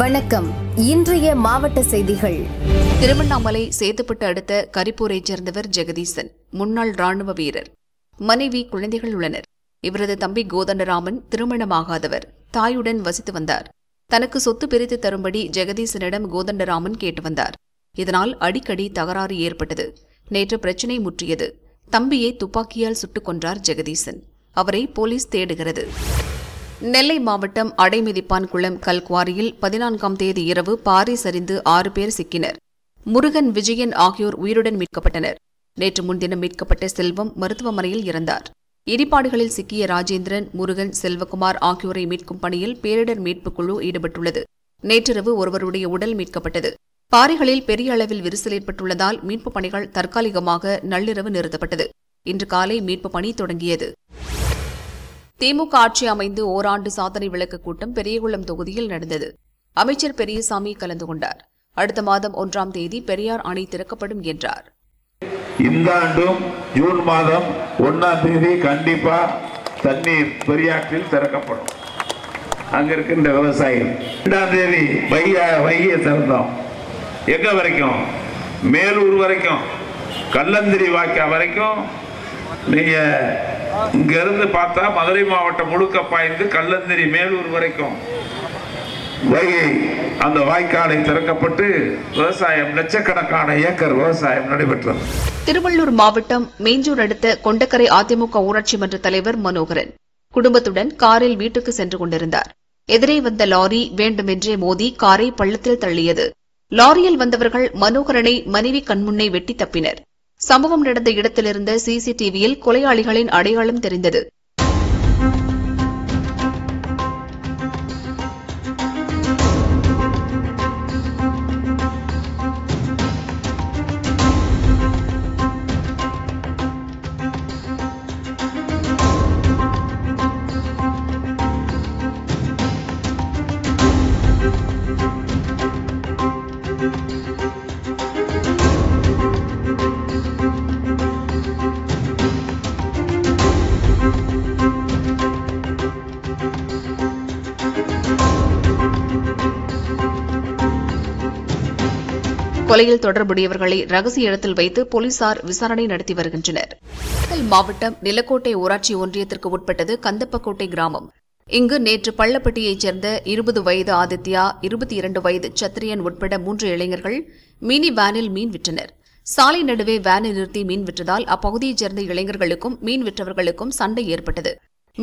வணக்கம் இன்றைய மாவட்ட செய்திகள் திருவண்ணாமலை சேத்துப்பட்டு அடுத்த கரிப்பூரை சேர்ந்தவர் ஜெகதீசன் முன்னாள் ராணுவ வீரர் மனைவி குழந்தைகள் உள்ளனர் இவரது தம்பி கோதண்டராமன் திருமணமாகாதவர் தாயுடன் வசித்து வந்தார் தனக்கு சொத்து பிரித்து தரும்படி ஜெகதீசனிடம் கோதண்டராமன் கேட்டு வந்தார் இதனால் அடிக்கடி தகராறு ஏற்பட்டது நேற்று பிரச்சினை முற்றியது தம்பியை துப்பாக்கியால் சுட்டுக் கொன்றார் ஜெகதீசன் அவரை போலீஸ் தேடுகிறது நெல்லை மாவட்டம் அடைமிதிப்பான் குளம் கல்குவாரியில் பதினான்காம் தேதி இரவு பாறை சரிந்து ஆறு பேர் சிக்கினர் முருகன் விஜயன் ஆகியோர் உயிருடன் மீட்கப்பட்டனர் நேற்று முன்தினம் மீட்கப்பட்ட செல்வம் மருத்துவமனையில் இறந்தார் இடிபாடுகளில் சிக்கிய ராஜேந்திரன் முருகன் செல்வகுமார் ஆகியோரை மீட்கும் பணியில் பேரிடர் மீட்புக் குழு ஈடுபட்டுள்ளது நேற்றிரவு ஒருவருடைய உடல் மீட்கப்பட்டது பாறைகளில் பெரிய அளவில் விரிசல் ஏற்பட்டுள்ளதால் மீட்புப் பணிகள் தற்காலிகமாக நள்ளிரவு நிறுத்தப்பட்டது இன்று காலை மீட்புப் பணி தொடங்கியது திமுக ஆட்சி அமைந்து ஓராண்டு சாதனை விளக்க கூட்டம் பெரியகுளம் தொகுதியில் நடந்தது அமைச்சர் பெரியசாமி கலந்து கொண்டார் அடுத்த மாதம் ஒன்றாம் தேதி பெரியார் அணை திறக்கப்படும் என்றார் இந்த ஆண்டும் ஜூன் மாதம் ஒன்னாம் தேதி கண்டிப்பா தண்ணீர் பெரியாற்றில் திறக்கப்படும் அங்க இருக்கின்ற விவசாயிகள் இரண்டாம் தேதி வைய வைகை திறந்தோம் எங்க வரைக்கும் மேலூர் வரைக்கும் கல்லந்திரி வாக்கா வரைக்கும் நீங்க இங்க இருந்து பார்த்தா மதுரை மாவட்டம் முழுக்க பாய்ந்து கல்லந்திரி மேலூர் வரைக்கும் வைகை அந்த வாய்க்காலை திறக்கப்பட்டு விவசாயம் லட்சக்கணக்கான ஏக்கர் விவசாயம் நடைபெற்றது திருவள்ளூர் மாவட்டம் மேஞ்சூர் அடுத்த கொண்டக்கரை அதிமுக ஊராட்சி மன்ற தலைவர் மனோகரன் குடும்பத்துடன் காரில் வீட்டுக்கு சென்று கொண்டிருந்தார் எதிரே வந்த லாரி வேண்டுமென்றே மோதி காரை பள்ளத்தில் தள்ளியது லாரியில் வந்தவர்கள் மனோகரனை மனைவி கண்முன்னே வெட்டி தப்பினர் சம்பவம் நடந்த இடத்திலிருந்த சிசிடிவியில் கொலையாளிகளின் அடையாளம் தெரிந்தது கொலையில் தொடர்புடையவர்களை ரகசிய இடத்தில் வைத்து போலீசார் விசாரணை நடத்தி வருகின்றனர் மாவட்டம் நிலக்கோட்டை ஊராட்சி ஒன்றியத்திற்கு உட்பட்டது கந்தப்பக்கோட்டை கிராமம் இங்கு நேற்று பள்ளப்பட்டியைச் சேர்ந்த இருபது வயது ஆதித்யா இருபத்தி இரண்டு வயது சத்திரியன் உட்பட மூன்று இளைஞர்கள் மினி வேனில் மீன் விற்றனர் சாலை நடுவே வேனை நிறுத்தி மீன் விற்றதால் அப்பகுதியைச் சேர்ந்த இளைஞர்களுக்கும் மீன் விற்றவர்களுக்கும் சண்டை ஏற்பட்டது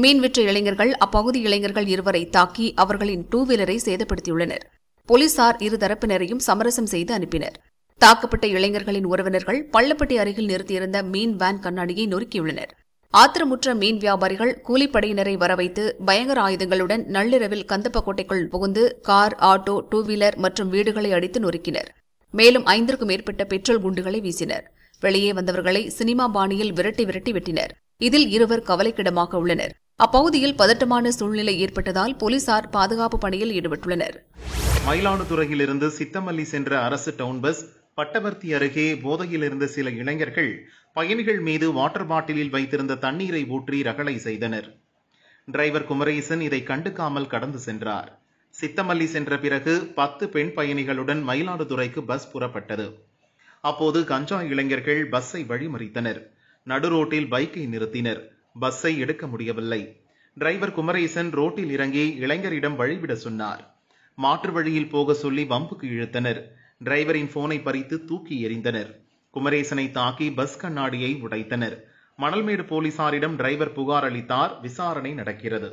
மீன் விற்ற இளைஞர்கள் அப்பகுதி இளைஞர்கள் இருவரை தாக்கி அவர்களின் டூ வீலரை சேதப்படுத்தியுள்ளனர் போலீசார் இருதரப்பினரையும் சமரசம் செய்து அனுப்பினர் தாக்கப்பட்ட இளைஞர்களின் உறவினர்கள் பள்ளப்பட்டி அருகில் நிறுத்தியிருந்த மீன் வேன் கண்ணாடியை நொறுக்கியுள்ளனர் ஆத்திரமுற்ற மீன் வியாபாரிகள் கூலிப்படையினரை வரவைத்து பயங்கர ஆயுதங்களுடன் நள்ளிரவில் கந்தப்பக்கோட்டைக்குள் புகுந்து கார் ஆட்டோ டூ வீலர் மற்றும் வீடுகளை அடித்து நொறுக்கினர் மேலும் ஐந்திற்கும் மேற்பட்ட பெட்ரோல் குண்டுகளை வீசினர் வெளியே வந்தவர்களை சினிமா பாணியில் விரட்டி விரட்டி வெட்டினர் இதில் இருவர் கவலைக்கிடமாக உள்ளனர் அப்பகுதியில் பதட்டமான சூழ்நிலை ஏற்பட்டதால் போலீசார் பாதுகாப்பு பணியில் ஈடுபட்டுள்ளனர் மயிலாடுதுறையிலிருந்து சித்தமல்லி சென்ற அரசு டவுன் பஸ் பட்டவர்த்தி அருகே போதையில் இருந்த சில இளைஞர்கள் பயணிகள் மீது வாட்டர் பாட்டிலில் வைத்திருந்த தண்ணீரை ஊற்றி ரகளை செய்தனர் டிரைவர் குமரேசன் இதை கண்டுக்காமல் கடந்து சென்றார் சித்தமல்லி சென்ற பிறகு பத்து பெண் பயணிகளுடன் மயிலாடுதுறைக்கு பஸ் புறப்பட்டது அப்போது கஞ்சா இளைஞர்கள் பஸ்ஸை வழிமறித்தனர் நடுரோட்டில் பைக்கை நிறுத்தினர் பஸ்ஸை எடுக்க முடியவில்லை டிரைவர் குமரேசன் ரோட்டில் இறங்கி இளைஞரிடம் வழிவிட சொன்னார் மாற்று வழியில் போக சொல்லி வம்புக்கு இழுத்தனர் டிரைவரின் போனை பறித்து தூக்கி எறிந்தனர் குமரேசனை தாக்கி பஸ் கண்ணாடியை உடைத்தனர் மணல்மேடு போலீசாரிடம் டிரைவர் புகார் அளித்தார் விசாரணை நடக்கிறது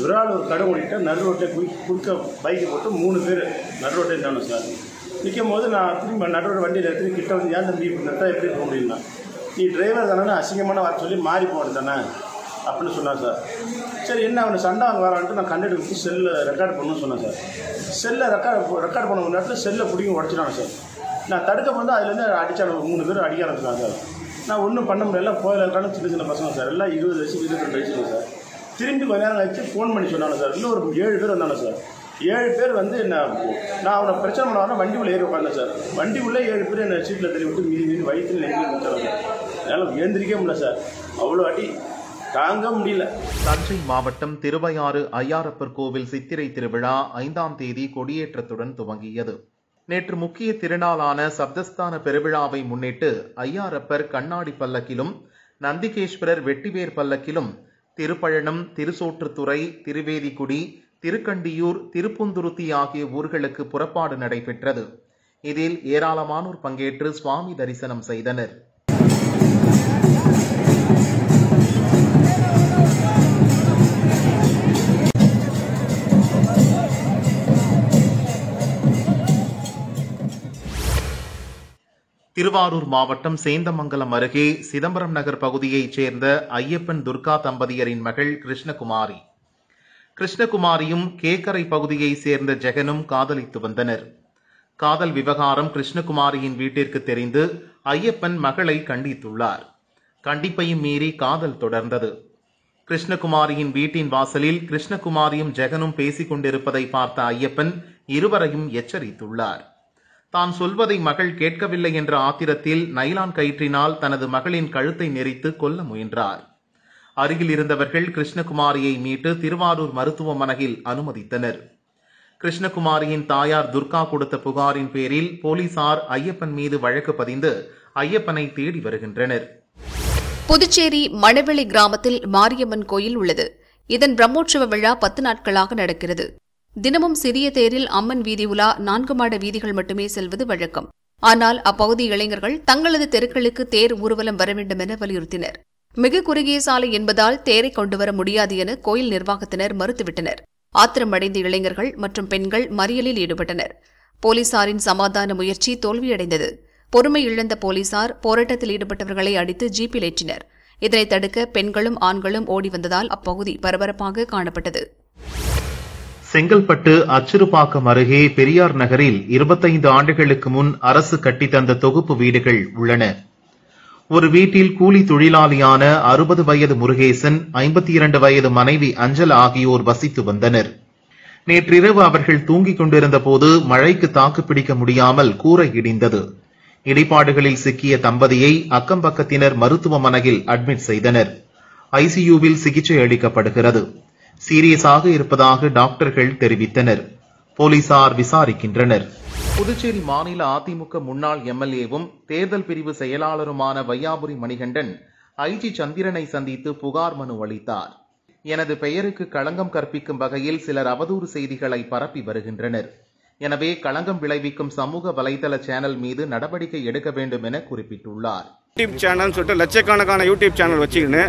விராலூர் கடை நடுரோட்டை குறுக்க போட்டு மூணு பேர் நடு சார் நிற்கும் போது நான் திரும்ப நடு வண்டியில் திரும்பி கிட்ட வந்து ஏன் தம்பி நட்டா எப்படி போக முடியும்னா நீ டிரைவர் தானே அசிங்கமான வர சொல்லி மாறி போனது தானே அப்படின்னு சொன்னார் சார் சரி என்ன அவனை சண்டை அவங்க வரான்ட்டு நான் வச்சு செல்லை ரெக்கார்ட் பண்ணணும்னு சொன்னேன் சார் செல்லை ரெக்கார்ட் ரெக்கார்ட் பண்ண நேரத்தில் செல்லை பிடிக்கும் உடச்சிட்டாங்க சார் நான் தடுக்க வந்து அதுலேருந்து அடித்தாங்க மூணு பேர் அடிக்க ஆரம்பிச்சிட்டாங்க சார் நான் ஒன்றும் பண்ண முடியல கோயில் இருக்கான சின்ன சின்ன பசங்க சார் எல்லாம் இருபது வயசு இருபத்தி ரெண்டு வயசு சார் திரும்பி கொஞ்ச நேரம் வச்சு ஃபோன் பண்ணி சொன்னாங்க சார் இன்னும் ஒரு ஏழு பேர் வந்தாங்க சார் ஏழு பேர் வந்து என்ன நான் அவனை பிரச்சனை பண்ண வண்டி உள்ளே ஏறி உட்காந்தேன் சார் வண்டி உள்ளே ஏழு பேர் என்ன சீட்டில் தள்ளி விட்டு மீதி மீதி வயிற்றுல நெஞ்சு வச்சாங்க என்னால் எழுந்திரிக்க முடியல சார் அவ்வளோ அடி தாங்க முடியல தஞ்சை மாவட்டம் திருவையாறு ஐயாரப்பர் கோவில் சித்திரை திருவிழா ஐந்தாம் தேதி கொடியேற்றத்துடன் துவங்கியது நேற்று முக்கிய திருநாளான சப்தஸ்தான பெருவிழாவை முன்னிட்டு ஐயாரப்பர் கண்ணாடி பல்லக்கிலும் நந்திகேஸ்வரர் வெட்டிவேர் பல்லக்கிலும் திருப்பழனம் திருசோற்றுத்துறை திருவேதிக்குடி திருக்கண்டியூர் திருப்புந்துருத்தி ஆகிய ஊர்களுக்கு புறப்பாடு நடைபெற்றது இதில் ஏராளமானோர் பங்கேற்று சுவாமி தரிசனம் செய்தனர் திருவாரூர் மாவட்டம் சேந்தமங்கலம் அருகே சிதம்பரம் நகர் பகுதியைச் சேர்ந்த ஐயப்பன் துர்கா தம்பதியரின் மகள் கிருஷ்ணகுமாரி கிருஷ்ணகுமாரியும் கேக்கரை பகுதியைச் சேர்ந்த ஜெகனும் காதலித்து வந்தனர் காதல் விவகாரம் கிருஷ்ணகுமாரியின் வீட்டிற்கு தெரிந்து ஐயப்பன் மகளை கண்டித்துள்ளார் கண்டிப்பையும் மீறி காதல் தொடர்ந்தது கிருஷ்ணகுமாரியின் வீட்டின் வாசலில் கிருஷ்ணகுமாரியும் ஜெகனும் பேசிக் கொண்டிருப்பதை பார்த்த ஐயப்பன் இருவரையும் எச்சரித்துள்ளார் தான் சொல்வதை மகள் கேட்கவில்லை என்ற ஆத்திரத்தில் நைலான் கயிற்றினால் தனது மகளின் கழுத்தை நெறித்து கொல்ல முயன்றார் அருகில் இருந்தவர்கள் கிருஷ்ணகுமாரியை மீட்டு திருவாரூர் மருத்துவமனையில் அனுமதித்தனர் கிருஷ்ணகுமாரியின் தாயார் துர்கா கொடுத்த புகாரின் பேரில் போலீசார் ஐயப்பன் மீது வழக்கு பதிந்து ஐயப்பனை தேடி வருகின்றனர் புதுச்சேரி மணவெளி கிராமத்தில் மாரியம்மன் கோயில் உள்ளது இதன் பிரம்மோற்சவ விழா பத்து நாட்களாக நடக்கிறது தினமும் சிறிய தேரில் அம்மன் வீதி உலா நான்கு மாட வீதிகள் மட்டுமே செல்வது வழக்கம் ஆனால் அப்பகுதி இளைஞர்கள் தங்களது தெருக்களுக்கு தேர் ஊர்வலம் வர வேண்டும் என வலியுறுத்தினர் மிக குறுகிய சாலை என்பதால் தேரை கொண்டுவர முடியாது என கோயில் நிர்வாகத்தினர் மறுத்துவிட்டனர் ஆத்திரமடைந்த இளைஞர்கள் மற்றும் பெண்கள் மறியலில் ஈடுபட்டனர் போலீசாரின் சமாதான முயற்சி தோல்வியடைந்தது பொறுமை இழந்த போலீசார் போராட்டத்தில் ஈடுபட்டவர்களை அடித்து ஜீப்பில் ஏற்றினர் இதனை தடுக்க பெண்களும் ஆண்களும் ஓடி வந்ததால் அப்பகுதி பரபரப்பாக காணப்பட்டது செங்கல்பட்டு அச்சிறுபாக்கம் அருகே பெரியார் நகரில் இருபத்தைந்து ஆண்டுகளுக்கு முன் அரசு கட்டித்தந்த தொகுப்பு வீடுகள் உள்ளன ஒரு வீட்டில் கூலி தொழிலாளியான அறுபது வயது முருகேசன் ஐம்பத்தி இரண்டு வயது மனைவி அஞ்சல் ஆகியோர் வசித்து வந்தனர் நேற்றிரவு அவர்கள் தூங்கிக் கொண்டிருந்த போது மழைக்கு தாக்கு பிடிக்க முடியாமல் கூரை இடிந்தது இடிபாடுகளில் சிக்கிய தம்பதியை அக்கம்பக்கத்தினர் மருத்துவமனையில் அட்மிட் செய்தனர் ஐசியுவில் சிகிச்சை அளிக்கப்படுகிறது சீரியஸாக இருப்பதாக டாக்டர்கள் தெரிவித்தனர் போலீசார் விசாரிக்கின்றனர் புதுச்சேரி மாநில அதிமுக முன்னாள் எம்எல்ஏவும் தேர்தல் பிரிவு செயலாளருமான வையாபுரி மணிகண்டன் ஐஜி சந்திரனை சந்தித்து புகார் மனு அளித்தார் எனது பெயருக்கு களங்கம் கற்பிக்கும் வகையில் சிலர் அவதூறு செய்திகளை பரப்பி வருகின்றனர் எனவே களங்கம் விளைவிக்கும் சமூக வலைதள சேனல் மீது நடவடிக்கை எடுக்க வேண்டும் என குறிப்பிட்டுள்ளார் யூடியூப் சேனல் சொல்லிட்டு லட்சக்கணக்கான யூடியூப் சேனல் வச்சுக்கின்னு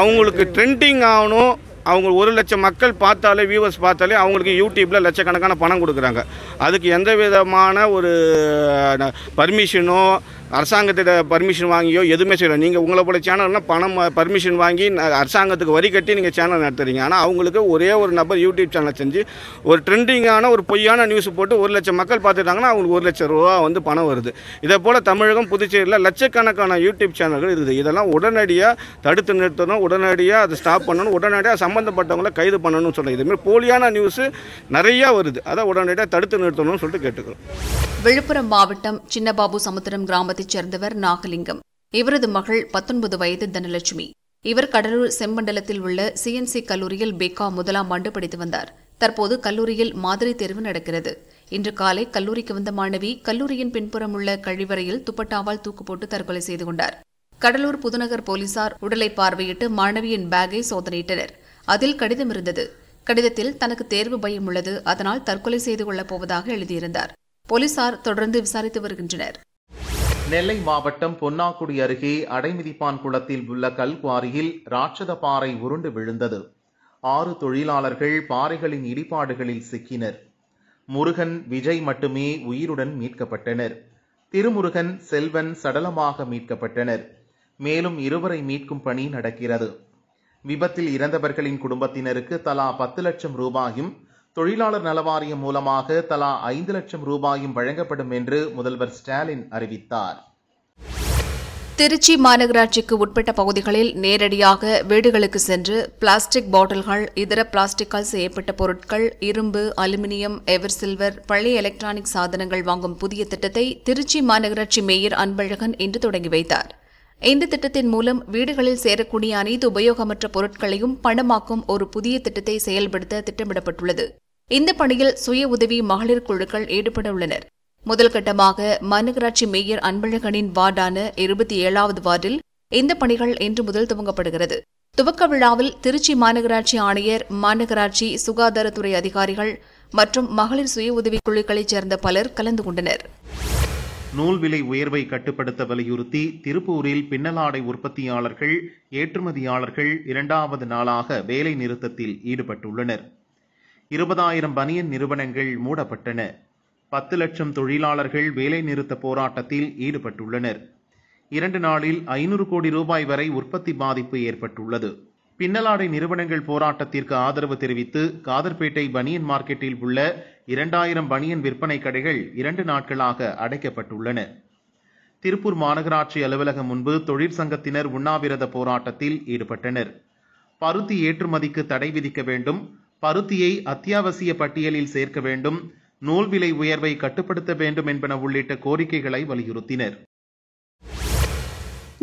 அவங்களுக்கு ட்ரெண்டிங் ஆகணும் அவங்க ஒரு லட்சம் மக்கள் பார்த்தாலே வியூவர்ஸ் பார்த்தாலே அவங்களுக்கு யூடியூப்பில் லட்சக்கணக்கான பணம் கொடுக்குறாங்க அதுக்கு எந்த விதமான ஒரு பர்மிஷனோ அரசாங்கத்திட்ட பர்மிஷன் வாங்கியோ எதுவுமே செய்யலாம் நீங்கள் உங்களை போல சேனல்னால் பணம் பர்மிஷன் வாங்கி அரசாங்கத்துக்கு வரி கட்டி நீங்கள் சேனல் நடத்துறீங்க ஆனால் அவங்களுக்கு ஒரே ஒரு நபர் யூடியூப் சேனல் செஞ்சு ஒரு ட்ரெண்டிங்கான ஒரு பொய்யான நியூஸ் போட்டு ஒரு லட்சம் மக்கள் பார்த்துட்டாங்கன்னா அவங்களுக்கு ஒரு லட்சம் ரூபா வந்து பணம் வருது இதே போல் தமிழகம் புதுச்சேரியில் லட்சக்கணக்கான யூடியூப் சேனல்கள் இருக்குது இதெல்லாம் உடனடியாக தடுத்து நிறுத்தணும் உடனடியாக அதை ஸ்டாப் பண்ணணும் உடனடியாக சம்மந்தப்பட்டவங்களை கைது பண்ணணும்னு சொல்கிறேன் இதுமாதிரி போலியான நியூஸு நிறையா வருது அதை உடனடியாக தடுத்து நிறுத்தணும்னு சொல்லிட்டு கேட்டுக்கிறோம் விழுப்புரம் மாவட்டம் சின்னபாபு சமுத்திரம் கிராமத்தில் குடும்பத்தைச் சேர்ந்தவர் நாகலிங்கம் இவரது மகள் பத்தொன்பது வயது தனலட்சுமி இவர் கடலூர் செம்மண்டலத்தில் உள்ள சிஎன்சி கல்லூரியில் பேக்கா முதலாம் ஆண்டு படித்து வந்தார் தற்போது கல்லூரியில் மாதிரி தேர்வு நடக்கிறது இன்று காலை கல்லூரிக்கு வந்த மாணவி கல்லூரியின் பின்புறம் உள்ள கழிவறையில் துப்பட்டாவால் தூக்கு போட்டு தற்கொலை செய்து கொண்டார் கடலூர் புதுநகர் போலீசார் உடலை பார்வையிட்டு மாணவியின் பேக்கை சோதனையிட்டனர் அதில் கடிதம் இருந்தது கடிதத்தில் தனக்கு தேர்வு பயம் உள்ளது அதனால் தற்கொலை செய்து கொள்ளப் போவதாக எழுதியிருந்தார் போலீசார் தொடர்ந்து விசாரித்து வருகின்றனர் நெல்லை மாவட்டம் பொன்னாக்குடி அருகே அடைமிதிப்பான் குளத்தில் உள்ள கல்குவாரியில் ராட்சத பாறை உருண்டு விழுந்தது ஆறு தொழிலாளர்கள் பாறைகளின் இடிபாடுகளில் சிக்கினர் முருகன் விஜய் மட்டுமே உயிருடன் மீட்கப்பட்டனர் திருமுருகன் செல்வன் சடலமாக மீட்கப்பட்டனர் மேலும் இருவரை மீட்கும் பணி நடக்கிறது விபத்தில் இறந்தவர்களின் குடும்பத்தினருக்கு தலா பத்து லட்சம் ரூபாயும் தொழிலாளர் நலவாரியம் மூலமாக தலா ஐந்து லட்சம் ரூபாயும் வழங்கப்படும் என்று முதல்வர் ஸ்டாலின் அறிவித்தார் திருச்சி மாநகராட்சிக்கு உட்பட்ட பகுதிகளில் நேரடியாக வீடுகளுக்கு சென்று பிளாஸ்டிக் பாட்டில்கள் இதர பிளாஸ்டிக்கால் செய்யப்பட்ட பொருட்கள் இரும்பு அலுமினியம் எவர் சில்வர் பழைய எலக்ட்ரானிக் சாதனங்கள் வாங்கும் புதிய திட்டத்தை திருச்சி மாநகராட்சி மேயர் அன்பழகன் இன்று தொடங்கி வைத்தார் இந்த திட்டத்தின் மூலம் வீடுகளில் சேரக்கூடிய அனைத்து உபயோகமற்ற பொருட்களையும் பணமாக்கும் ஒரு புதிய திட்டத்தை செயல்படுத்த திட்டமிடப்பட்டுள்ளது இந்த பணியில் சுய உதவி மகளிர் குழுக்கள் ஈடுபட உள்ளனர் முதல் கட்டமாக மாநகராட்சி மேயர் அன்பழகனின் வார்டான இருபத்தி ஏழாவது வார்டில் இந்த பணிகள் இன்று முதல் துவங்கப்படுகிறது துவக்க விழாவில் திருச்சி மாநகராட்சி ஆணையர் மாநகராட்சி சுகாதாரத்துறை அதிகாரிகள் மற்றும் மகளிர் சுய உதவி குழுக்களைச் சேர்ந்த பலர் கலந்து கொண்டனர் நூல் விலை உயர்வை கட்டுப்படுத்த வலியுறுத்தி திருப்பூரில் பின்னலாடை உற்பத்தியாளர்கள் ஏற்றுமதியாளர்கள் இரண்டாவது நாளாக வேலை நிறுத்தத்தில் ஈடுபட்டுள்ளனர் இருபதாயிரம் பனியன் நிறுவனங்கள் மூடப்பட்டன பத்து லட்சம் தொழிலாளர்கள் வேலைநிறுத்த போராட்டத்தில் ஈடுபட்டுள்ளனர் இரண்டு நாளில் ஐநூறு கோடி ரூபாய் வரை உற்பத்தி பாதிப்பு ஏற்பட்டுள்ளது பின்னலாடை நிறுவனங்கள் போராட்டத்திற்கு ஆதரவு தெரிவித்து காதர்பேட்டை பனியன் மார்க்கெட்டில் உள்ள இரண்டாயிரம் பனியன் விற்பனை கடைகள் இரண்டு நாட்களாக அடைக்கப்பட்டுள்ளன திருப்பூர் மாநகராட்சி அலுவலகம் முன்பு தொழிற்சங்கத்தினர் உண்ணாவிரத போராட்டத்தில் ஈடுபட்டனர் பருத்தி ஏற்றுமதிக்கு தடை விதிக்க வேண்டும் பருத்தியை அத்தியாவசிய பட்டியலில் சேர்க்க வேண்டும் நூல் விலை உயர்வை கட்டுப்படுத்த வேண்டும் என்பன உள்ளிட்ட கோரிக்கைகளை வலியுறுத்தினர்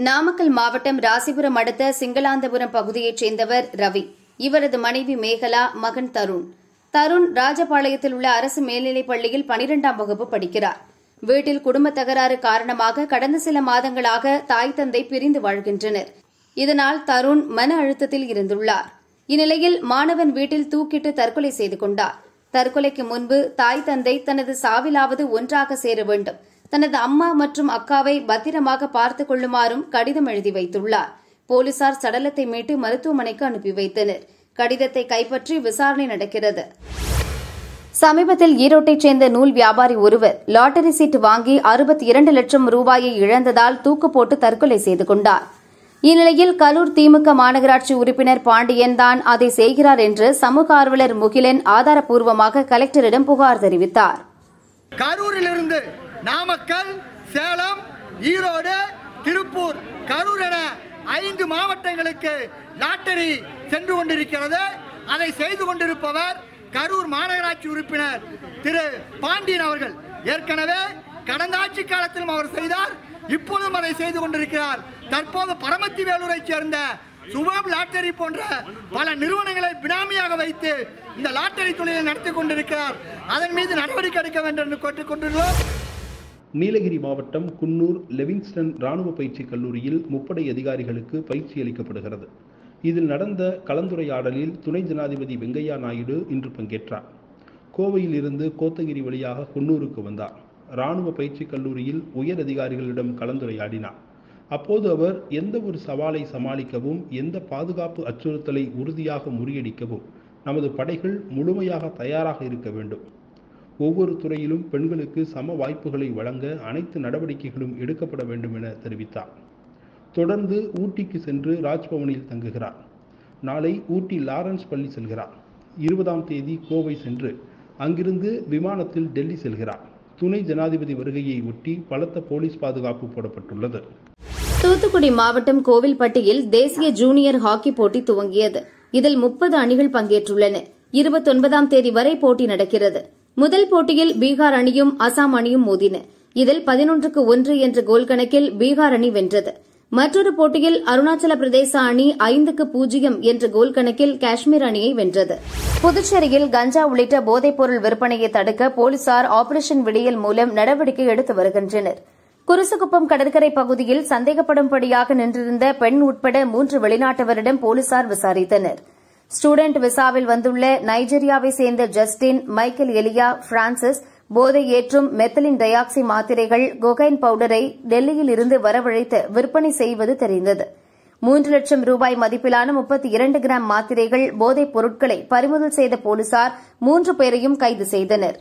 நாமக்கல் மாவட்டம் ராசிபுரம் அடுத்த சிங்களாந்தபுரம் பகுதியைச் சேர்ந்தவர் ரவி இவரது மனைவி மேகலா மகன் தருண் தருண் ராஜபாளையத்தில் உள்ள அரசு மேல்நிலைப் பள்ளியில் பனிரெண்டாம் வகுப்பு படிக்கிறார் வீட்டில் குடும்ப தகராறு காரணமாக கடந்த சில மாதங்களாக தாய் தந்தை பிரிந்து வாழ்கின்றனர் இதனால் தருண் மன அழுத்தத்தில் இருந்துள்ளார் இந்நிலையில் மாணவன் வீட்டில் தூக்கிட்டு தற்கொலை செய்து கொண்டார் தற்கொலைக்கு முன்பு தாய் தந்தை தனது சாவிலாவது ஒன்றாக சேர வேண்டும் தனது அம்மா மற்றும் அக்காவை பத்திரமாக பார்த்துக் கொள்ளுமாறும் கடிதம் எழுதி வைத்துள்ளார் போலீசார் சடலத்தை மீட்டு மருத்துவமனைக்கு அனுப்பி வைத்தனர் கடிதத்தை கைப்பற்றி விசாரணை நடக்கிறது சமீபத்தில் ஈரோட்டைச் சேர்ந்த நூல் வியாபாரி ஒருவர் லாட்டரி சீட்டு வாங்கி அறுபத்தி இரண்டு லட்சம் ரூபாயை இழந்ததால் தூக்கு போட்டு தற்கொலை செய்து கொண்டார் இந்நிலையில் கலூர் திமுக மாநகராட்சி உறுப்பினர் பாண்டியன் தான் அதை செய்கிறார் என்று சமூக ஆர்வலர் முகிலன் ஆதாரப்பூர்வமாக கலெக்டரிடம் புகார் தெரிவித்தார் கரூரிலிருந்து நாமக்கல் சேலம் ஈரோடு திருப்பூர் கரூர் என ஐந்து மாவட்டங்களுக்கு லாட்டரி சென்று கொண்டிருக்கிறது அதை செய்து கொண்டிருப்பவர் கரூர் மாநகராட்சி உறுப்பினர் திரு பாண்டியன் அவர்கள் ஏற்கனவே கடந்த ஆட்சி காலத்திலும் அவர் செய்தார் இப்பொழுதும் அதை செய்து கொண்டிருக்கிறார் தற்போது பரமத்தி வேலூரை சேர்ந்த சுபாப் லாட்டரி போன்ற பல நிறுவனங்களை பினாமியாக வைத்து இந்த லாட்டரி தொழிலை நடத்தி கொண்டிருக்கிறார் அதன் மீது நடவடிக்கை எடுக்க வேண்டும் என்று கேட்டுக்கொண்டுள்ளோம் நீலகிரி மாவட்டம் குன்னூர் லெவிங்ஸ்டன் ராணுவ பயிற்சி கல்லூரியில் முப்படை அதிகாரிகளுக்கு பயிற்சி அளிக்கப்படுகிறது இதில் நடந்த கலந்துரையாடலில் துணை ஜனாதிபதி வெங்கையா நாயுடு இன்று பங்கேற்றார் கோவையில் இருந்து கோத்தகிரி வழியாக குன்னூருக்கு வந்தார் இராணுவ பயிற்சி கல்லூரியில் உயர் அதிகாரிகளிடம் கலந்துரையாடினார் அப்போது அவர் எந்த ஒரு சவாலை சமாளிக்கவும் எந்த பாதுகாப்பு அச்சுறுத்தலை உறுதியாக முறியடிக்கவும் நமது படைகள் முழுமையாக தயாராக இருக்க வேண்டும் ஒவ்வொரு துறையிலும் பெண்களுக்கு சம வாய்ப்புகளை வழங்க அனைத்து நடவடிக்கைகளும் எடுக்கப்பட வேண்டும் என தெரிவித்தார் தொடர்ந்து ஊட்டிக்கு சென்று ராஜ்பவனில் தங்குகிறார் நாளை ஊட்டி லாரன்ஸ் பள்ளி செல்கிறார் இருபதாம் தேதி கோவை சென்று அங்கிருந்து விமானத்தில் டெல்லி செல்கிறார் துணை ஜனாதிபதி வருகையை ஒட்டி பலத்த போலீஸ் பாதுகாப்பு போடப்பட்டுள்ளது தூத்துக்குடி மாவட்டம் கோவில்பட்டியில் தேசிய ஜூனியர் ஹாக்கி போட்டி துவங்கியது இதில் முப்பது அணிகள் பங்கேற்றுள்ளன இருபத்தொன்பதாம் தேதி வரை போட்டி நடக்கிறது முதல் போட்டியில் பீகார் அணியும் அசாம் அணியும் மோதின இதில் பதினொன்றுக்கு ஒன்று என்ற கோல் கணக்கில் பீகார் அணி வென்றது மற்றொரு போட்டியில் அருணாச்சல பிரதேச அணி ஐந்துக்கு பூஜ்ஜியம் என்ற கோல் கணக்கில் காஷ்மீர் அணியை வென்றது புதுச்சேரியில் கஞ்சா உள்ளிட்ட போதைப்பொருள் விற்பனையை தடுக்க போலீசார் ஆபரேஷன் விடியல் மூலம் நடவடிக்கை எடுத்து வருகின்றனர் குரசுகுப்பம் கடற்கரை பகுதியில் சந்தேகப்படும்படியாக நின்றிருந்த பெண் உட்பட மூன்று வெளிநாட்டவரிடம் போலீசார் விசாரித்தனர் ஸ்டூடெண்ட் விசாவில் வந்துள்ள நைஜீரியாவை சேர்ந்த ஜஸ்டின் மைக்கேல் எலியா பிரான்சிஸ் போதை ஏற்றும் மெத்தலின் டயாக்சி மாத்திரைகள் கொகைன் பவுடரை டெல்லியில் இருந்து வரவழைத்து விற்பனை செய்வது தெரிந்தது மூன்று லட்சம் ரூபாய் மதிப்பிலான முப்பத்தி இரண்டு கிராம் மாத்திரைகள் போதைப் பொருட்களை பறிமுதல் செய்த போலீசார் மூன்று பேரையும் கைது செய்தனர்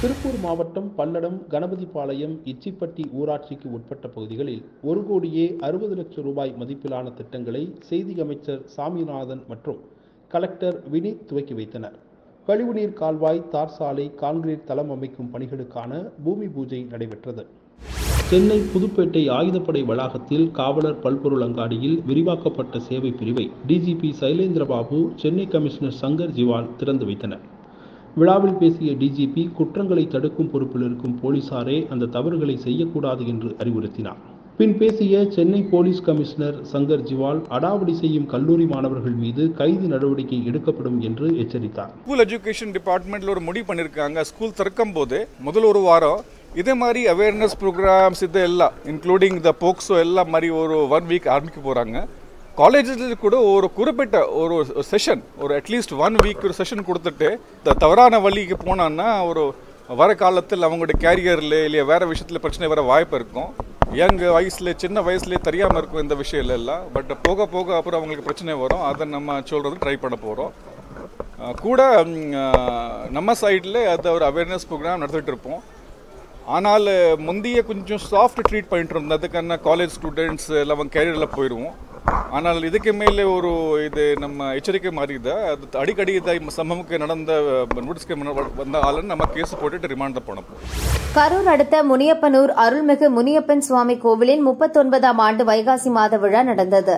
திருப்பூர் மாவட்டம் பல்லடம் கணபதிபாளையம் இச்சிப்பட்டி ஊராட்சிக்கு உட்பட்ட பகுதிகளில் ஒரு கோடியே அறுபது லட்சம் ரூபாய் மதிப்பிலான திட்டங்களை செய்தி அமைச்சர் சாமிநாதன் மற்றும் கலெக்டர் வினித் துவக்கி வைத்தனர் கழிவுநீர் கால்வாய் தார் சாலை கான்கிரீட் தளம் அமைக்கும் பணிகளுக்கான பூமி பூஜை நடைபெற்றது சென்னை புதுப்பேட்டை ஆயுதப்படை வளாகத்தில் காவலர் பல்பொருள் அங்காடியில் விரிவாக்கப்பட்ட சேவை பிரிவை டிஜிபி சைலேந்திரபாபு சென்னை கமிஷனர் சங்கர் ஜிவால் திறந்து வைத்தனர் விழாவில் பேசிய டிஜிபி குற்றங்களை தடுக்கும் பொறுப்பில் இருக்கும் போலீசாரே அந்த தவறுகளை செய்யக்கூடாது என்று அறிவுறுத்தினார் பின் பேசிய சென்னை போலீஸ் கமிஷனர் சங்கர் ஜிவால் அடாவடி செய்யும் கல்லூரி மாணவர்கள் மீது கைது நடவடிக்கை எடுக்கப்படும் என்று எச்சரித்தார் ஸ்கூல் எஜுகேஷன் டிபார்ட்மெண்ட்ல ஒரு முடிவு பண்ணியிருக்காங்க ஸ்கூல் திறக்கும் போது முதல் ஒரு வாரம் இதே மாதிரி அவேர்னஸ் ப்ரோக்ராம்ஸ் இது எல்லாம் இன்க்ளூடிங் த போக்ஸோ எல்லாம் மாதிரி ஒரு ஒன் வீக் ஆரம்பிக்க போகிறாங்க காலேஜில் கூட ஒரு குறிப்பிட்ட ஒரு செஷன் ஒரு அட்லீஸ்ட் ஒன் வீக் ஒரு செஷன் கொடுத்துட்டு இந்த தவறான வழிக்கு போனான்னா ஒரு வர காலத்தில் அவங்களோட கேரியரில் இல்லையா வேறு விஷயத்தில் பிரச்சனை வர வாய்ப்பு இருக்கும் யங் வயசுல சின்ன வயசுலேயே தெரியாமல் இருக்கும் இந்த விஷயம் எல்லாம் பட் போக போக அப்புறம் அவங்களுக்கு பிரச்சனை வரும் அதை நம்ம சொல்கிறது ட்ரை பண்ண போகிறோம் கூட நம்ம சைடில் அதை ஒரு அவேர்னஸ் ப்ரோக்ராம் நடத்திட்டு இருப்போம் ஆனால் முந்தைய கொஞ்சம் சாஃப்ட் ட்ரீட் பண்ணிட்டு இருந்தோம் அதுக்கான காலேஜ் ஸ்டூடெண்ட்ஸ் எல்லாம் கேரியரில் போயிடுவோம் ஆனால் இதுக்கு மேலே ஒரு இது நம்ம எச்சரிக்கை மாறிதா அது அடிக்கடி இதை சம்பவக்கு நடந்த நோட்டீஸ்க்கு வந்த ஆளுன்னு நம்ம கேஸ் போட்டுட்டு ரிமாண்டில் போனோம் கரூர் அடுத்த முனியப்பனூர் அருள்மிகு முனியப்பன் சுவாமி கோவிலின் முப்பத்தொன்பதாம் ஆண்டு வைகாசி மாத விழா நடந்தது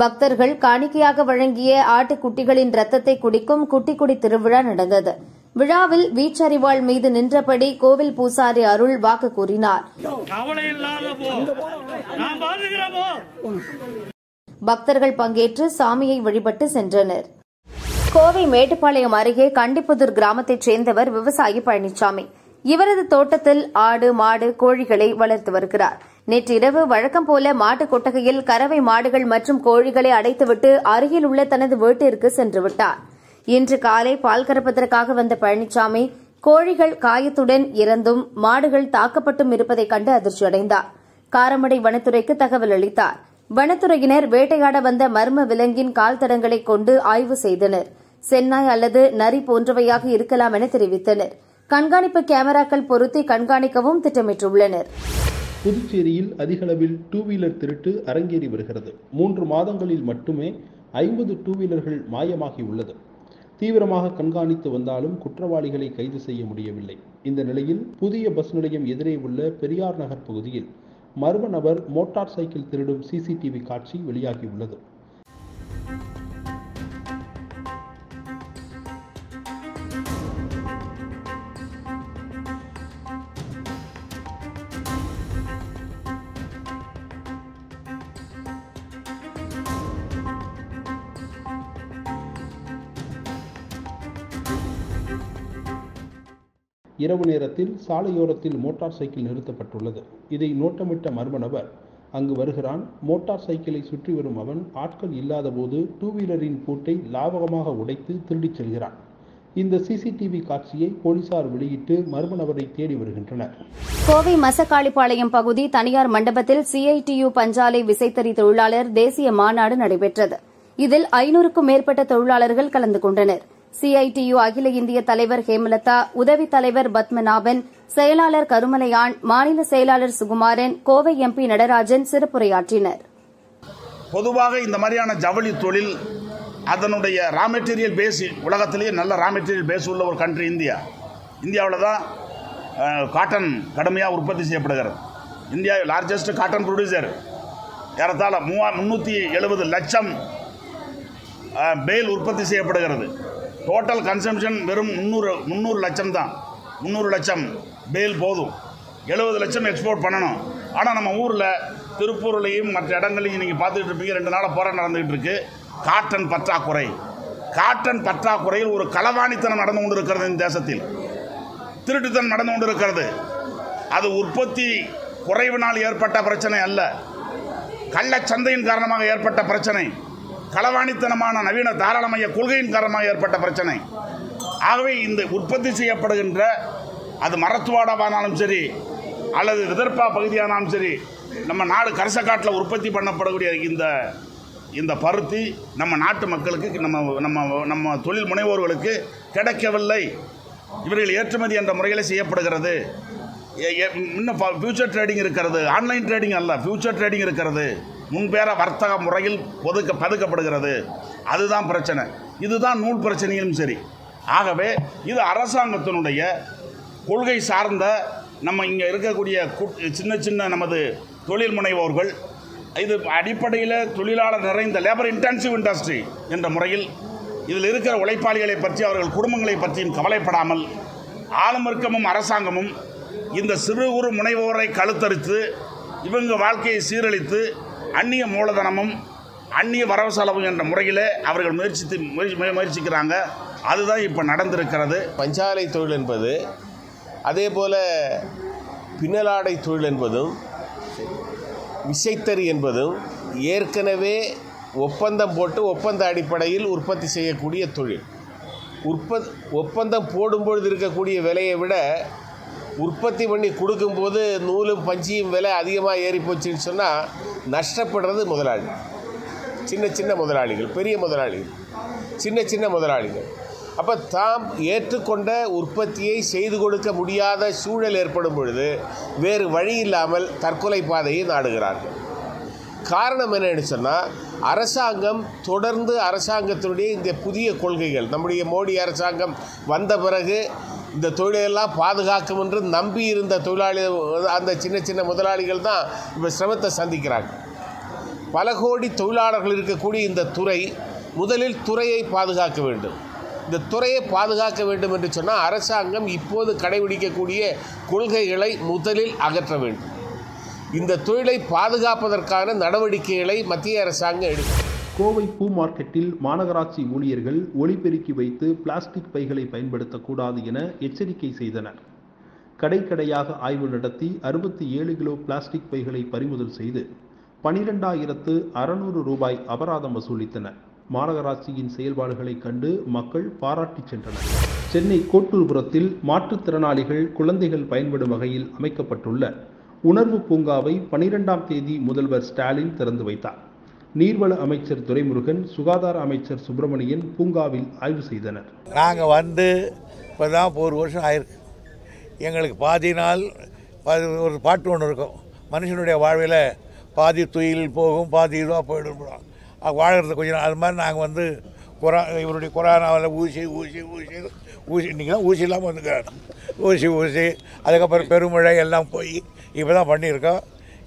பக்தர்கள் காணிக்கையாக வழங்கிய ஆட்டுக்குட்டிகளின் ரத்தத்தை குடிக்கும் குட்டி குடி திருவிழா நடந்தது விழாவில் வீச்சறிவாள் மீது நின்றபடி கோவில் பூசாரி அருள் வாக்கு கூறினார் பக்தர்கள் பங்கேற்று சாமியை வழிபட்டு சென்றனர் கோவை மேட்டுப்பாளையம் அருகே கண்டிப்புதூர் கிராமத்தைச் சேர்ந்தவர் விவசாயி பழனிசாமி இவரது தோட்டத்தில் ஆடு மாடு கோழிகளை வளர்த்து வருகிறார் நேற்றிரவு வழக்கம் போல மாட்டுக் கொட்டகையில் கறவை மாடுகள் மற்றும் கோழிகளை அடைத்துவிட்டு அருகில் உள்ள தனது வீட்டிற்கு சென்றுவிட்டார் இன்று காலை பால் கறப்பதற்காக வந்த பழனிசாமி கோழிகள் காயத்துடன் இறந்தும் மாடுகள் தாக்கப்பட்டும் இருப்பதை கண்டு அதிர்ச்சியடைந்தார் காரமடை வனத்துறைக்கு தகவல் அளித்தார் வனத்துறையினர் வேட்டையாட வந்த மர்ம விலங்கின் கால் தடங்களை கொண்டு ஆய்வு செய்தனர் சென்னாய் அல்லது நரி போன்றவையாக இருக்கலாம் என தெரிவித்தனர் கண்காணிப்பு கேமராக்கள் பொருத்தி கண்காணிக்கவும் திட்டமிட்டுள்ளனர் புதுச்சேரியில் அதிகளவில் டூ வீலர் திருட்டு அரங்கேறி வருகிறது மூன்று மாதங்களில் மட்டுமே ஐம்பது டூ வீலர்கள் மாயமாகி உள்ளது தீவிரமாக கண்காணித்து வந்தாலும் குற்றவாளிகளை கைது செய்ய முடியவில்லை இந்த நிலையில் புதிய பஸ் நிலையம் எதிரே உள்ள பெரியார் நகர் பகுதியில் மர்ம நபர் மோட்டார் சைக்கிள் திருடும் சிசிடிவி காட்சி வெளியாகியுள்ளது இரவு நேரத்தில் சாலையோரத்தில் மோட்டார் சைக்கிள் நிறுத்தப்பட்டுள்ளது இதை நோட்டமிட்ட மர்ம நபர் அங்கு வருகிறான் மோட்டார் சைக்கிளை சுற்றி வரும் அவன் ஆட்கள் இல்லாதபோது டூ வீலரின் பூட்டை லாபகமாக உடைத்து திருடிச் செல்கிறான் இந்த சிசிடிவி காட்சியை போலீசார் வெளியிட்டு மர்ம நபரை தேடி வருகின்றனர் கோவை மசக்காளிப்பாளையம் பகுதி தனியார் மண்டபத்தில் சிஐடியு பஞ்சாலை விசைத்தறி தொழிலாளர் தேசிய மாநாடு நடைபெற்றது இதில் ஐநூறுக்கும் மேற்பட்ட தொழிலாளர்கள் கலந்து கொண்டனா் சிஐடியு அகில இந்திய தலைவர் ஹேமலதா உதவித் தலைவர் பத்மநாபன் செயலாளர் கருமலையான் மாநில செயலாளர் சுகுமாரன் கோவை எம்பி நடராஜன் சிறப்புரையாற்றினர் பொதுவாக இந்த மாதிரியான ஜவுளி தொழில் அதனுடைய ரா மெட்டீரியல் பேஸ் உலகத்திலேயே நல்ல ரா மெட்டீரியல் பேஸ் உள்ள ஒரு கண்ட்ரி இந்தியா இந்தியாவில் தான் காட்டன் கடுமையாக உற்பத்தி செய்யப்படுகிறது இந்தியா லார்ஜஸ்ட் காட்டன் ப்ரொடியூசர் ஏறத்தாழ மூவா முந்நூற்றி எழுபது லட்சம் பேல் உற்பத்தி செய்யப்படுகிறது டோட்டல் கன்சம்ஷன் வெறும் முந்நூறு முந்நூறு லட்சம் தான் முந்நூறு லட்சம் பெயில் போதும் எழுபது லட்சம் எக்ஸ்போர்ட் பண்ணணும் ஆனால் நம்ம ஊரில் திருப்பூர்லேயும் மற்ற இடங்களையும் நீங்கள் பார்த்துக்கிட்டு இருப்பீங்க ரெண்டு நாளாக போராட்டம் நடந்துகிட்டு இருக்கு காட்டன் பற்றாக்குறை காட்டன் பற்றாக்குறையில் ஒரு களவாணித்தனம் நடந்து கொண்டு இருக்கிறது இந்த தேசத்தில் திருட்டுத்தனம் நடந்து கொண்டு இருக்கிறது அது உற்பத்தி குறைவினால் ஏற்பட்ட பிரச்சனை அல்ல கள்ளச்சந்தையின் காரணமாக ஏற்பட்ட பிரச்சனை களவாணித்தனமான நவீன தாராளமய கொள்கையின் காரணமாக ஏற்பட்ட பிரச்சனை ஆகவே இந்த உற்பத்தி செய்யப்படுகின்ற அது மரத்துவாடாவானாலும் சரி அல்லது விதர்பா பகுதியானாலும் சரி நம்ம நாடு கரசக்காட்டில் உற்பத்தி பண்ணப்படக்கூடிய இந்த இந்த பருத்தி நம்ம நாட்டு மக்களுக்கு நம்ம நம்ம நம்ம தொழில் முனைவோர்களுக்கு கிடைக்கவில்லை இவர்கள் ஏற்றுமதி என்ற முறையில் செய்யப்படுகிறது இன்னும் ஃபியூச்சர் ட்ரேடிங் இருக்கிறது ஆன்லைன் ட்ரேடிங் அல்ல ஃப்யூச்சர் ட்ரேடிங் இருக்கிறது முன்பேற வர்த்தக முறையில் பொதுக்க பதுக்கப்படுகிறது அதுதான் பிரச்சனை இதுதான் நூல் பிரச்சனையிலும் சரி ஆகவே இது அரசாங்கத்தினுடைய கொள்கை சார்ந்த நம்ம இங்கே இருக்கக்கூடிய சின்ன சின்ன நமது தொழில் முனைவோர்கள் இது அடிப்படையில் தொழிலாளர் நிறைந்த லேபர் இன்டென்சிவ் இண்டஸ்ட்ரி என்ற முறையில் இதில் இருக்கிற உழைப்பாளிகளை பற்றி அவர்கள் குடும்பங்களை பற்றியும் கவலைப்படாமல் ஆளுமர்க்கமும் அரசாங்கமும் இந்த சிறு குறு முனைவோரை கழுத்தரித்து இவங்க வாழ்க்கையை சீரழித்து அந்நிய மூலதனமும் அந்நிய வரவு செலவு என்ற முறையில் அவர்கள் முயற்சித்து முயற்சிக்கிறாங்க அதுதான் இப்போ நடந்திருக்கிறது பஞ்சாலை தொழில் என்பது அதே போல் பின்னலாடை தொழில் என்பதும் விசைத்தறி என்பதும் ஏற்கனவே ஒப்பந்தம் போட்டு ஒப்பந்த அடிப்படையில் உற்பத்தி செய்யக்கூடிய தொழில் உற்பத் ஒப்பந்தம் போடும்பொழுது இருக்கக்கூடிய விலையை விட உற்பத்தி பண்ணி கொடுக்கும்போது நூலும் பஞ்சியும் விலை அதிகமாக ஏறி போச்சுன்னு சொன்னால் நஷ்டப்படுறது முதலாளி சின்ன சின்ன முதலாளிகள் பெரிய முதலாளிகள் சின்ன சின்ன முதலாளிகள் அப்போ தாம் ஏற்றுக்கொண்ட உற்பத்தியை செய்து கொடுக்க முடியாத சூழல் ஏற்படும் பொழுது வேறு வழி இல்லாமல் தற்கொலை பாதையை நாடுகிறார்கள் காரணம் என்னன்னு சொன்னால் அரசாங்கம் தொடர்ந்து அரசாங்கத்தினுடைய இந்த புதிய கொள்கைகள் நம்முடைய மோடி அரசாங்கம் வந்த பிறகு இந்த தொழிலையெல்லாம் பாதுகாக்கும் என்று நம்பி இருந்த தொழிலாளி அந்த சின்ன சின்ன முதலாளிகள் தான் இப்போ சிரமத்தை சந்திக்கிறாங்க பல கோடி தொழிலாளர்கள் இருக்கக்கூடிய இந்த துறை முதலில் துறையை பாதுகாக்க வேண்டும் இந்த துறையை பாதுகாக்க வேண்டும் என்று சொன்னால் அரசாங்கம் இப்போது கடைபிடிக்கக்கூடிய கொள்கைகளை முதலில் அகற்ற வேண்டும் இந்த தொழிலை பாதுகாப்பதற்கான நடவடிக்கைகளை மத்திய அரசாங்கம் எடுக்கும் கோவை பூ மார்க்கெட்டில் மாநகராட்சி ஊழியர்கள் ஒளிபெருக்கி வைத்து பிளாஸ்டிக் பைகளை பயன்படுத்தக்கூடாது என எச்சரிக்கை செய்தனர் கடை கடையாக ஆய்வு நடத்தி அறுபத்தி ஏழு கிலோ பிளாஸ்டிக் பைகளை பறிமுதல் செய்து பனிரெண்டாயிரத்து அறநூறு ரூபாய் அபராதம் வசூலித்தனர் மாநகராட்சியின் செயல்பாடுகளை கண்டு மக்கள் பாராட்டிச் சென்றனர் சென்னை கோட்டூர்புரத்தில் மாற்றுத்திறனாளிகள் குழந்தைகள் பயன்படும் வகையில் அமைக்கப்பட்டுள்ள உணர்வு பூங்காவை பனிரெண்டாம் தேதி முதல்வர் ஸ்டாலின் திறந்து வைத்தார் நீர்வள அமைச்சர் துரைமுருகன் சுகாதார அமைச்சர் சுப்பிரமணியன் பூங்காவில் ஆய்வு செய்தனர் நாங்கள் வந்து இப்போ தான் ஒரு வருஷம் ஆயிருக்கு எங்களுக்கு பாதி நாள் பாதி ஒரு பாட்டு ஒன்று இருக்கும் மனுஷனுடைய வாழ்வில் பாதி துயில் போகும் பாதி இதுவாக போயிடும் வாழ்கிறது கொஞ்சம் நாள் அது மாதிரி நாங்கள் வந்து குரா இவருடைய குரானாவில் ஊசி ஊசி ஊசி ஊசி இன்றைக்கி ஊசி இல்லாமல் வந்துக்கிறாங்க ஊசி ஊசி அதுக்கப்புறம் பெருமழை எல்லாம் போய் இப்போ தான் பண்ணியிருக்கோம்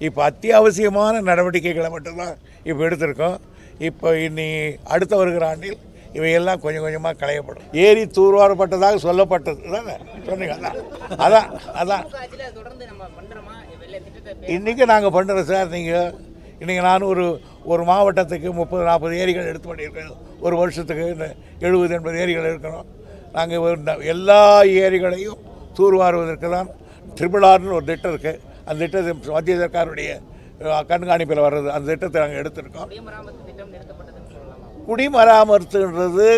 இப்போ அத்தியாவசியமான நடவடிக்கைகளை மட்டும்தான் இப்போ எடுத்திருக்கோம் இப்போ இனி அடுத்த வருகிற ஆண்டில் இவையெல்லாம் கொஞ்சம் கொஞ்சமாக களையப்படும் ஏரி தூர்வாரப்பட்டதாக சொல்லப்பட்டது தானே சொன்னீங்க அதான் அதான் அதான் இன்றைக்கி நாங்கள் பண்ணுறோம் சார் நீங்கள் இன்றைக்கி நான் ஒரு ஒரு மாவட்டத்துக்கு முப்பது நாற்பது ஏரிகள் எடுத்து பண்ணியிருக்கோம் ஒரு வருஷத்துக்கு எழுபது எண்பது ஏரிகள் இருக்கிறோம் நாங்கள் எல்லா ஏரிகளையும் தூர்வாருவதற்கு தான் ட்ரிபிள் ஆர்னு ஒரு திட்டம் இருக்குது அந்த திட்டத்தை மத்திய சர்க்காருடைய கண்காணிப்பில் வர்றது அந்த திட்டத்தை நாங்கள் எடுத்திருக்கோம் குடிமராமத்துன்றது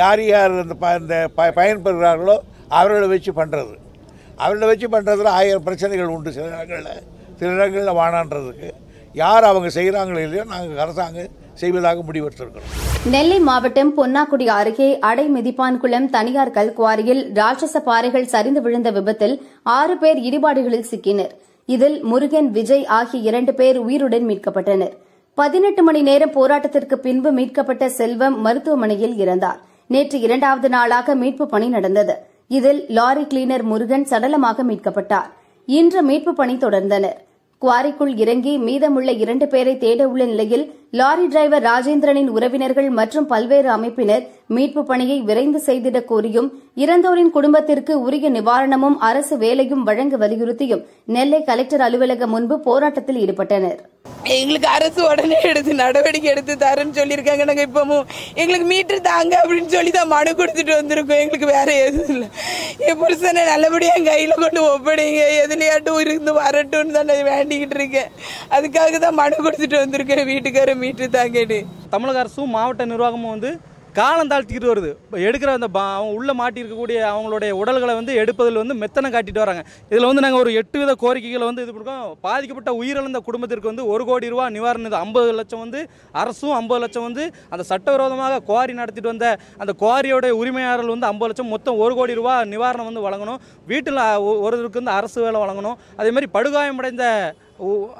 யார் யார் அந்த ப இந்த ப பயன்பெறுகிறார்களோ அவர்களை வச்சு பண்ணுறது அவர்களை வச்சு பண்ணுறதுல ஆயிரம் பிரச்சனைகள் உண்டு சில இடங்களில் சில இடங்களில் வானான்றதுக்கு யார் அவங்க செய்கிறாங்களோ இல்லையோ நாங்கள் அரசாங்கம் செய்வதாக முடிவெடுத்திருக்கிறோம் நெல்லை மாவட்டம் பொன்னாக்குடி அருகே அடை மிதிப்பான்குளம் தனியார் கல் குவாரியில் ராட்சச பாறைகள் சரிந்து விழுந்த விபத்தில் ஆறு பேர் இடிபாடுகளில் சிக்கினர் இதில் முருகன் விஜய் ஆகிய இரண்டு பேர் உயிருடன் மீட்கப்பட்டனர் பதினெட்டு மணி நேரம் போராட்டத்திற்கு பின்பு மீட்கப்பட்ட செல்வம் மருத்துவமனையில் இறந்தார் நேற்று இரண்டாவது நாளாக மீட்பு பணி நடந்தது இதில் லாரி கிளீனர் முருகன் சடலமாக மீட்கப்பட்டார் இன்று மீட்பு பணி தொடர்ந்தனர் குவாரிக்குள் இறங்கி மீதமுள்ள இரண்டு பேரை தேட உள்ள நிலையில் லாரி டிரைவர் ராஜேந்திரனின் உறவினர்கள் மற்றும் பல்வேறு அமைப்பினர் மீட்பு பணியை விரைந்து செய்திடக் கோரியும் இறந்தோரின் குடும்பத்திற்கு உரிய நிவாரணமும் அரசு வேலையும் வழங்க வலியுறுத்தியும் நெல்லை கலெக்டர் அலுவலகம் முன்பு போராட்டத்தில் ஈடுபட்டனர் எங்களுக்கு அரசு உடனே எடுத்து நடவடிக்கை எடுத்து தரேன்னு சொல்லியிருக்காங்க நாங்கள் இப்பவும் எங்களுக்கு மீட்டர் தாங்க அப்படின்னு சொல்லி தான் மனு கொடுத்துட்டு வந்திருக்கோம் எங்களுக்கு வேற எதுவும் இல்லை என் புருஷனை நல்லபடியாக என் கையில் கொண்டு ஒப்படைங்க எதுலையாட்டும் இருந்து வரட்டும்னு தான் நான் வேண்டிக்கிட்டு இருக்கேன் அதுக்காக தான் மனு கொடுத்துட்டு வந்திருக்கேன் வீட்டுக்காரர் மீட்ரு தாங்கன்னு தமிழக அரசும் மாவட்ட நிர்வாகமும் வந்து காலம் தாழ்த்திக்கிட்டு வருது இப்போ எடுக்கிற அந்த பா அவங்க உள்ளே இருக்கக்கூடிய அவங்களுடைய உடல்களை வந்து எடுப்பதில் வந்து மெத்தனை காட்டிட்டு வராங்க இதில் வந்து நாங்கள் ஒரு எட்டு வித கோரிக்கைகளை வந்து இது கொடுக்கோம் பாதிக்கப்பட்ட உயிரிழந்த குடும்பத்திற்கு வந்து ஒரு கோடி ரூபா நிவாரணம் இது ஐம்பது லட்சம் வந்து அரசும் ஐம்பது லட்சம் வந்து அந்த சட்டவிரோதமாக குவாரி நடத்திட்டு வந்த அந்த குவாரியோடைய உரிமையாளர்கள் வந்து ஐம்பது லட்சம் மொத்தம் ஒரு கோடி ரூபா நிவாரணம் வந்து வழங்கணும் வீட்டில் ஒருவருக்கு வந்து அரசு வேலை வழங்கணும் அதேமாதிரி படுகாயமடைந்த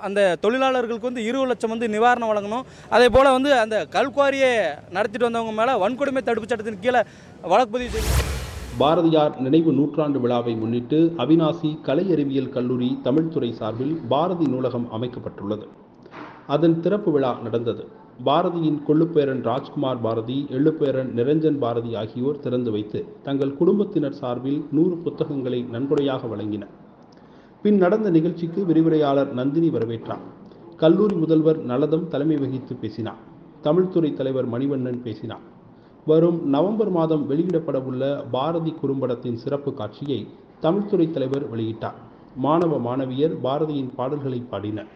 அந்த தொழிலாளர்களுக்கு வந்து இருபது லட்சம் வந்து நிவாரணம் வழங்கணும் அதே போல் வந்து அந்த கல்குவாரியை நடத்திட்டு வந்தவங்க மேலே வன்கொடுமை தடுப்பு சட்டத்தின் கீழே வழக்கு பதிவு பாரதியார் நினைவு நூற்றாண்டு விழாவை முன்னிட்டு அவினாசி கலை அறிவியல் கல்லூரி தமிழ்துறை சார்பில் பாரதி நூலகம் அமைக்கப்பட்டுள்ளது அதன் திறப்பு விழா நடந்தது பாரதியின் கொள்ளுப்பேரன் ராஜ்குமார் பாரதி எள்ளுப்பேரன் நிரஞ்சன் பாரதி ஆகியோர் திறந்து வைத்து தங்கள் குடும்பத்தினர் சார்பில் நூறு புத்தகங்களை நன்கொடையாக வழங்கினர் பின் நடந்த நிகழ்ச்சிக்கு விரிவுரையாளர் நந்தினி வரவேற்றார் கல்லூரி முதல்வர் நலதம் தலைமை வகித்து பேசினார் தமிழ்துறை தலைவர் மணிவண்ணன் பேசினார் வரும் நவம்பர் மாதம் வெளியிடப்படவுள்ள பாரதி குறும்படத்தின் சிறப்பு காட்சியை தமிழ்துறை தலைவர் வெளியிட்டார் மாணவ மாணவியர் பாரதியின் பாடல்களை பாடினர்